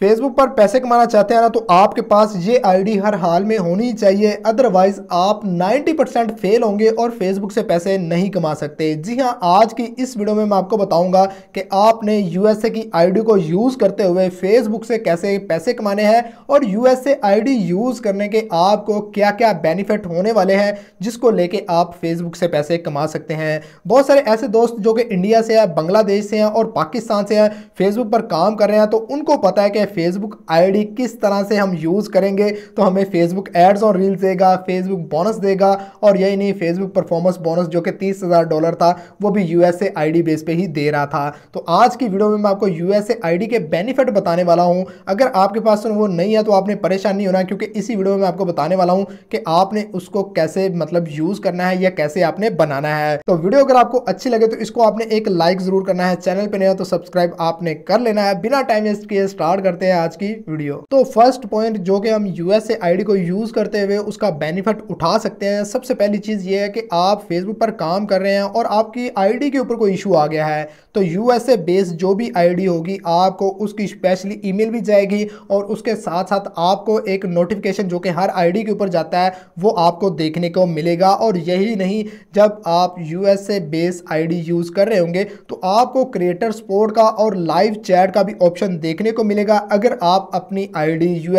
Facebook पर पैसे कमाना चाहते हैं ना तो आपके पास ये आईडी हर हाल में होनी चाहिए अदरवाइज आप 90 परसेंट फेल होंगे और फेसबुक से पैसे नहीं कमा सकते जी हाँ आज की इस वीडियो में मैं आपको बताऊंगा कि आपने यूएसए की आईडी को यूज़ करते हुए फेसबुक से कैसे पैसे कमाने हैं और यूएसए आईडी यूज़ करने के आपको क्या क्या बेनिफिट होने वाले हैं जिसको लेके आप फेसबुक से पैसे कमा सकते हैं बहुत सारे ऐसे दोस्त जो कि इंडिया से हैं बांग्लादेश से हैं और पाकिस्तान से हैं फेसबुक पर काम कर रहे हैं तो उनको पता है कि फेसबुक आईडी किस तरह से हम यूज़ करेंगे तो हमें फेसबुक एड्स और रील्स देगा फेसबुक बोनस देगा और यही नहीं फेसबुक परफॉर्मेंस बोनस जो कि तीस हज़ार डॉलर था वो भी यूएसए आईडी बेस पे ही दे रहा था तो आज की वीडियो में मैं आपको यूएसए आईडी के बेनिफिट बताने वाला हूँ अगर आपके पास वो नहीं है तो आपने परेशान नहीं होना क्योंकि इसी वीडियो में आपको बताने वाला हूँ कि आपने उसको कैसे मतलब यूज़ करना है या कैसे आपने बनाना है तो वीडियो अगर आपको अच्छी लगे तो इसको आपने एक लाइक ज़रूर करना है चैनल पर नहीं तो सब्सक्राइब आपने कर लेना है बिना टाइम वेस्ट किए स्टार्ट करते करते हैं आज की वीडियो तो फर्स्ट पॉइंट जो कि हम यूएसए आईडी को यूज करते हुए उसका बेनिफिट उठा सकते हैं सबसे पहली चीज ये है कि आप फेसबुक पर काम कर रहे हैं और आपकी आईडी के ऊपर कोई इशू आ गया है तो यूएसए बेस्ड जो भी आईडी होगी आपको उसकी स्पेशली ईमेल भी जाएगी और उसके साथ साथ आपको एक नोटिफिकेशन जो कि हर आईडी के ऊपर जाता है वो आपको देखने को मिलेगा और यही नहीं जब आप यूएसए बेस्ड आईडी यूज़ कर रहे होंगे तो आपको क्रिएटर स्पोर्ट का और लाइव चैट का भी ऑप्शन देखने को मिलेगा अगर आप अपनी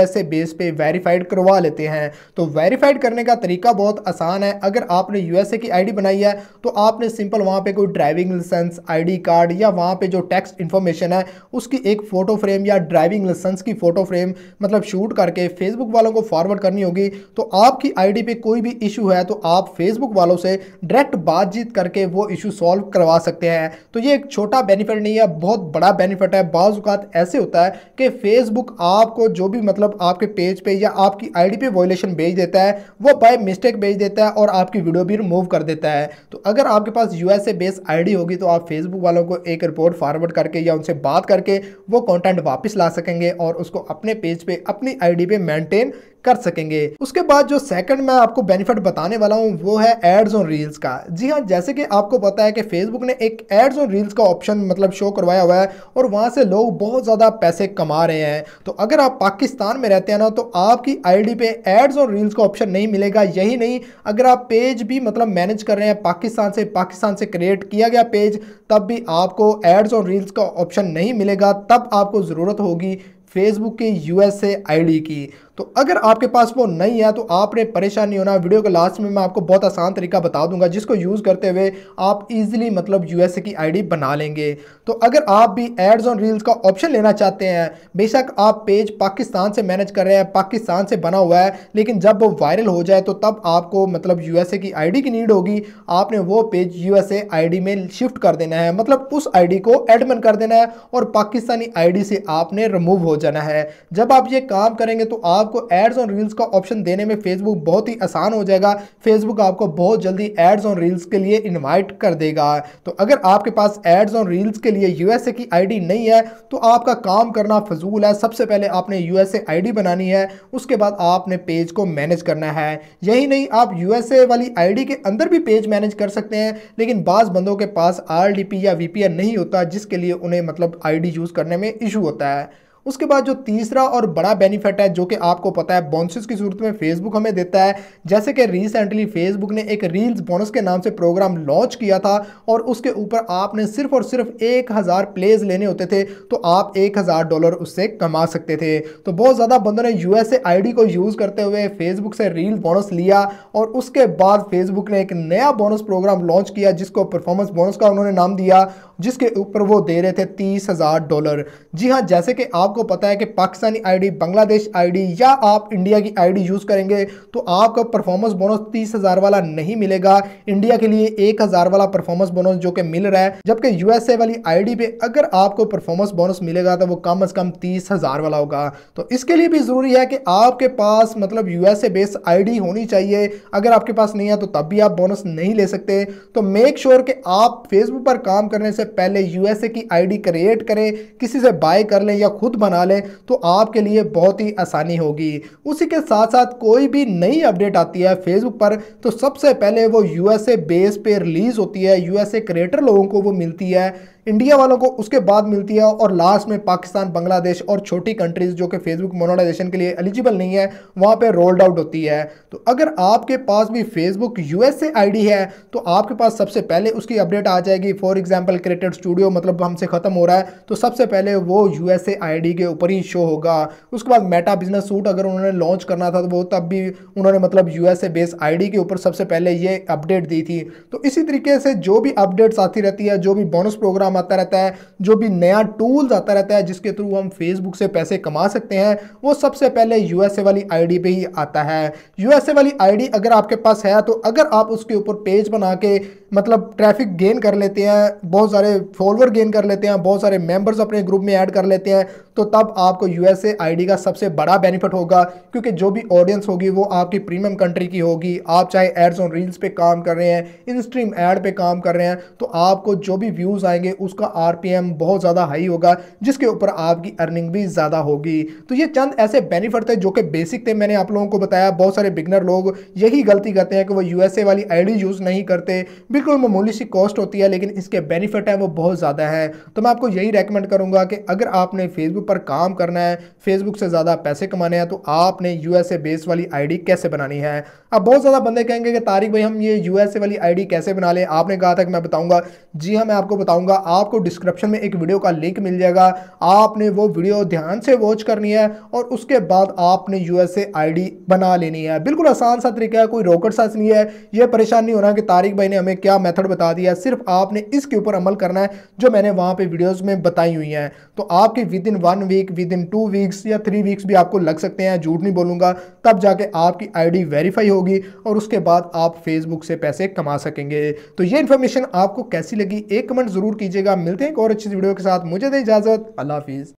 एस ए बेस पे वेरीफाइड करवा लेते हैं तो वेरीफाइड करने का तरीका बहुत आसान है अगर आपने यूएसए की डी बनाई है तो आपने सिंपल वहाँ पर कोई driving licence D card card या वहाँ पे जो टैक्स इन्फॉर्मेशन है उसकी एक फ़ोटो फ्रेम या ड्राइविंग लाइसेंस की फ़ोटो फ्रेम मतलब शूट करके फेसबुक वालों को फॉरवर्ड करनी होगी तो आपकी आईडी पे कोई भी इशू है तो आप फेसबुक वालों से डायरेक्ट बातचीत करके वो इशू सॉल्व करवा सकते हैं तो ये एक छोटा बेनिफिट नहीं है बहुत बड़ा बेनिफिट है बाज़ात ऐसे होता है कि फेसबुक आपको जो भी मतलब आपके पेज पे या आपकी डी पे वॉयलेशन भेज देता है वो बाय मिस्टेक भेज देता है और आपकी वीडियो भी रिमूव कर देता है तो अगर आपके पास यूएसए बेस्ड आईडी होगी तो आप फेसबुक वालों को को एक रिपोर्ट फॉरवर्ड करके या उनसे बात करके वो कंटेंट वापस ला सकेंगे और उसको अपने पेज पे अपनी आईडी पे मेंटेन कर सकेंगे उसके बाद जो सेकंड मैं आपको बेनिफिट बताने वाला हूँ वो है एड्स ऑन रील्स का जी हाँ जैसे कि आपको पता है कि फेसबुक ने एक एड्स ऑन रील्स का ऑप्शन मतलब शो करवाया हुआ है और वहाँ से लोग बहुत ज़्यादा पैसे कमा रहे हैं तो अगर आप पाकिस्तान में रहते हैं ना तो आपकी आईडी पे एड्स ऑन रील्स का ऑप्शन नहीं मिलेगा यही नहीं अगर आप पेज भी मतलब मैनेज कर रहे हैं पाकिस्तान से पाकिस्तान से क्रिएट किया गया पेज तब भी आप आपको एड्स और रील्स का ऑप्शन नहीं मिलेगा तब आपको ज़रूरत होगी फेसबुक के यूएसए आईडी की तो अगर आपके पास वो नहीं है तो आपने परेशान नहीं होना वीडियो के लास्ट में मैं आपको बहुत आसान तरीका बता दूंगा जिसको यूज़ करते हुए आप इजीली मतलब यूएसए की आईडी बना लेंगे तो अगर आप भी एड्स ऑन रील्स का ऑप्शन लेना चाहते हैं बेशक आप पेज पाकिस्तान से मैनेज कर रहे हैं पाकिस्तान से बना हुआ है लेकिन जब वो वायरल हो जाए तो तब आपको मतलब यूएसए की आई की नीड होगी आपने वो पेज यूएसए एस में शिफ्ट कर देना है मतलब उस आई को एडमिन कर देना है और पाकिस्तानी आई से आपने रिमूव हो जाना है जब आप ये काम करेंगे तो आप आपको एड्स ऑन रील्स का ऑप्शन देने में फेसबुक बहुत ही आसान हो जाएगा फेसबुक आपको बहुत जल्दी एड्स ऑन रील्स के लिए इन्वाइट कर देगा तो अगर आपके पास एड्स ऑन रील्स के लिए यूएसए की आईडी नहीं है तो आपका काम करना फजूल है सबसे पहले आपने यूएसए आईडी बनानी है उसके बाद आपने पेज को मैनेज करना है यही नहीं आप यूएसए वाली आई के अंदर भी पेज मैनेज कर सकते हैं लेकिन बाज़ बंदों के पास आर या वी नहीं होता जिसके लिए उन्हें मतलब आई यूज़ करने में इशू होता है उसके बाद जो तीसरा और बड़ा बेनिफिट है जो कि आपको पता है बोनसेस की सूरत में फेसबुक हमें देता है जैसे कि रिसेंटली फेसबुक ने एक रील्स बोनस के नाम से प्रोग्राम लॉन्च किया था और उसके ऊपर आपने सिर्फ और सिर्फ एक हज़ार प्लेज लेने होते थे तो आप एक हज़ार डॉलर उससे कमा सकते थे तो बहुत ज़्यादा बंदों ने यू एस को यूज़ करते हुए फेसबुक से रील बोनस लिया और उसके बाद फेसबुक ने एक नया बोनस प्रोग्राम लॉन्च किया जिसको परफॉर्मेंस बोनस का उन्होंने नाम दिया जिसके ऊपर वो दे रहे थे तीस डॉलर जी हाँ जैसे कि आप आपको पता है कि पाकिस्तानी आईडी बांग्लादेश आईडी या आप इंडिया की आईडी यूज़ करेंगे तो आपका परफॉर्मेंस बोनस तीस हज़ार वाला नहीं मिलेगा इंडिया के लिए एक हज़ार वाला परफॉर्मेंस बोनस जो कि मिल रहा है जबकि यूएसए वाली आईडी पे अगर आपको परफॉर्मेंस बोनस मिलेगा तो वो कम अज़ कम तीस हज़ार वाला होगा तो इसके लिए भी ज़रूरी है कि आपके पास मतलब यूएसए बेस्ड आईडी होनी चाहिए अगर आपके पास नहीं है तो तब भी आप बोनस नहीं ले सकते तो मेक श्योर कि आप फेसबुक पर काम करने से पहले यूएसए की आईडी क्रिएट करें किसी से बाय कर लें या खुद बना लें तो आपके लिए बहुत ही आसानी होगी उसी के साथ साथ कोई भी नई अपडेट आती है फेसबुक पर तो सबसे पहले वो यूएसए बेस पे रिलीज़ होती है यूएसए क्रिएटर लोगों को वो मिलती है इंडिया वालों को उसके बाद मिलती है और लास्ट में पाकिस्तान बांग्लादेश और छोटी कंट्रीज़ जो कि फेसबुक मोनोटाइजेशन के लिए एलिजिबल नहीं है वहाँ पर रोल्ड आउट होती है तो अगर आपके पास भी फेसबुक यूएसए आईडी है तो आपके पास सबसे पहले उसकी अपडेट आ जाएगी फॉर एग्जाम्पल क्रिएटेड स्टूडियो मतलब हमसे ख़त्म हो रहा है तो सबसे पहले वो यूएसए आईडी के ऊपर ही शो होगा उसके बाद मेटा बिजनेस सूट अगर उन्होंने लॉन्च करना था तो वो तब भी उन्होंने मतलब यूएसए बेस्ड आई के ऊपर सबसे पहले ये अपडेट दी थी तो इसी तरीके से जो भी अपडेट्स आती रहती है जो भी बोनस प्रोग्राम काम आता रहता है जो भी नया टूल्स आता रहता है जिसके थ्रू हम फेसबुक से पैसे कमा सकते हैं वो सबसे पहले यूएसए वाली आईडी पे ही आता है यूएसए वाली आईडी अगर आपके पास है तो अगर आप उसके ऊपर पेज बना के मतलब ट्रैफिक गेन कर लेते हैं बहुत सारे फॉलोअर गेन कर लेते हैं बहुत सारे मेंबर्स अपने ग्रुप में ऐड कर लेते हैं तो तब आपको यूएसए आईडी का सबसे बड़ा बेनिफिट होगा क्योंकि जो भी ऑडियंस होगी वो आपकी प्रीमियम कंट्री की होगी आप चाहे एड्स ऑन रील्स पे काम कर रहे हैं इन स्ट्रीम एड पे काम कर रहे हैं तो आपको जो भी व्यूज़ आएंगे उसका आरपीएम बहुत ज़्यादा हाई होगा जिसके ऊपर आपकी अर्निंग भी ज़्यादा होगी तो ये चंद ऐसे बेनिफिट थे जो कि बेसिक थे मैंने आप लोगों को बताया बहुत सारे बिगनर लोग यही गलती करते हैं कि वो यूएसए वाली आई यूज़ नहीं करते बिल्कुल मामूली सी कॉस्ट होती है लेकिन इसके बेनिफिट हैं वो बहुत ज़्यादा है तो मैं आपको यही रेकमेंड करूँगा कि अगर आपने फेसबुक पर काम करना है फेसबुक से ज़्यादा पैसे कमाने हैं तो आपने यूएसए बेस वाली आई कैसे बनानी है अब बहुत ज़्यादा बंदे कहेंगे कि तारिक भाई हम ये यूएसए वाली आई कैसे बना लें आपने कहा था कि मैं बताऊँगा जी हाँ मैं आपको बताऊँगा आपको डिस्क्रिप्शन में एक वीडियो का लिंक मिल जाएगा आपने वो वीडियो ध्यान से वॉच करनी है और उसके बाद आपने यूएसए आईडी बना लेनी है बिल्कुल आसान सा तरीका है कोई रॉकेट साइंस नहीं है ये परेशान नहीं होना कि तारिक भाई ने हमें क्या मेथड बता दिया सिर्फ आपने इसके ऊपर अमल करना है जो मैंने वहाँ पर वीडियोज़ में बताई हुई हैं तो आपके within one week within two weeks या थ्री वीक्स भी आपको लग सकते हैं झूठ नहीं बोलूँगा तब जाके आपकी आईडी वेरीफाई होगी और उसके बाद आप फेसबुक से पैसे कमा सकेंगे तो ये इन्फॉर्मेशन आपको कैसी लगी एक कमेंट ज़रूर कीजिए दीजिएगा मिलते हैं एक और अच्छी वीडियो के साथ मुझे दें इजाज़त अल्लाह हाफिज़